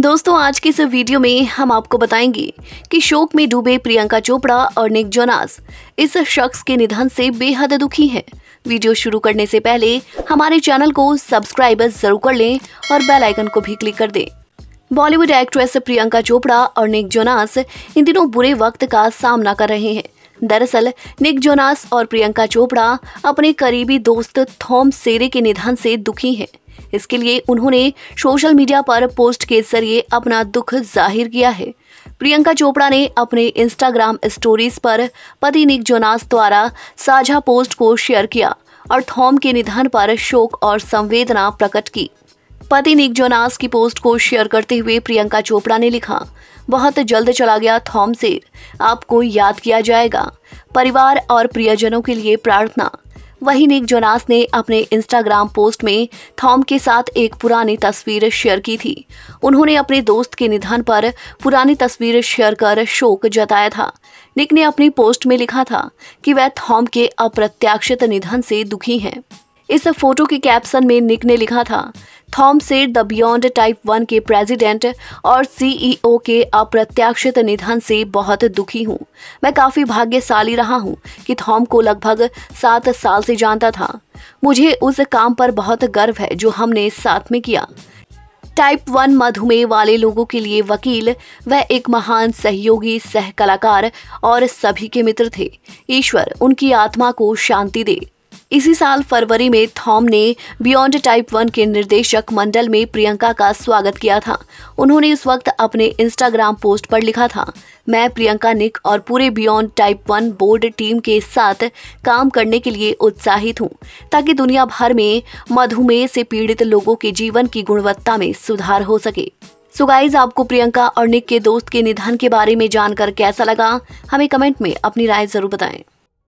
दोस्तों आज के इस वीडियो में हम आपको बताएंगे कि शोक में डूबे प्रियंका चोपड़ा और निक जोनास इस शख्स के निधन से बेहद दुखी हैं वीडियो शुरू करने से पहले हमारे चैनल को सब्सक्राइब जरूर कर लें और बेल आइकन को भी क्लिक कर दें बॉलीवुड एक्ट्रेस प्रियंका चोपड़ा और निक जोनास इन दिनों बुरे वक्त का सामना कर रहे हैं दरअसल निक जोनास और प्रियंका चोपड़ा अपने करीबी दोस्त थॉम सेरे के निधन से दुखी हैं इसके लिए उन्होंने सोशल मीडिया पर पोस्ट के जरिए अपना दुख जाहिर किया है प्रियंका चोपड़ा ने अपने इंस्टाग्राम स्टोरीज पर पति निक जोनास द्वारा साझा पोस्ट को शेयर किया और थॉम के निधन पर शोक और संवेदना प्रकट की पति निक जोनास की पोस्ट को शेयर करते हुए प्रियंका चोपड़ा ने लिखा बहुत जल्द चला गया थॉम से आपको याद किया जाएगा परिवार और प्रियजनों के लिए प्रार्थना वहीं निक जोनास ने अपने इंस्टाग्राम पोस्ट में थॉम के साथ एक पुरानी तस्वीर शेयर की थी उन्होंने अपने दोस्त के निधन पर पुरानी तस्वीर शेयर कर शोक जताया था निक ने अपनी पोस्ट में लिखा था कि वह थॉम के अप्रत्याशित निधन से दुखी हैं इस फोटो के कैप्शन में निक ने लिखा था थॉम से द बियॉन्ड टाइप वन के प्रेसिडेंट और सीईओ e के अप्रत्याशित निधन से बहुत दुखी हूँ मैं काफ़ी भाग्यशाली रहा हूँ कि थॉम को लगभग सात साल से जानता था मुझे उस काम पर बहुत गर्व है जो हमने साथ में किया टाइप वन मधुमेह वाले लोगों के लिए वकील वह एक महान सहयोगी सह कलाकार और सभी के मित्र थे ईश्वर उनकी आत्मा को शांति दे इसी साल फरवरी में थॉम ने बियॉन्ड टाइप वन के निर्देशक मंडल में प्रियंका का स्वागत किया था उन्होंने इस वक्त अपने इंस्टाग्राम पोस्ट पर लिखा था मैं प्रियंका निक और पूरे Beyond Type One board team के साथ काम करने के लिए उत्साहित हूँ ताकि दुनिया भर में मधुमेह से पीड़ित लोगों के जीवन की गुणवत्ता में सुधार हो सके सुगाइज आपको प्रियंका और निक के दोस्त के निधन के बारे में जानकर कैसा लगा हमें कमेंट में अपनी राय जरूर बताएं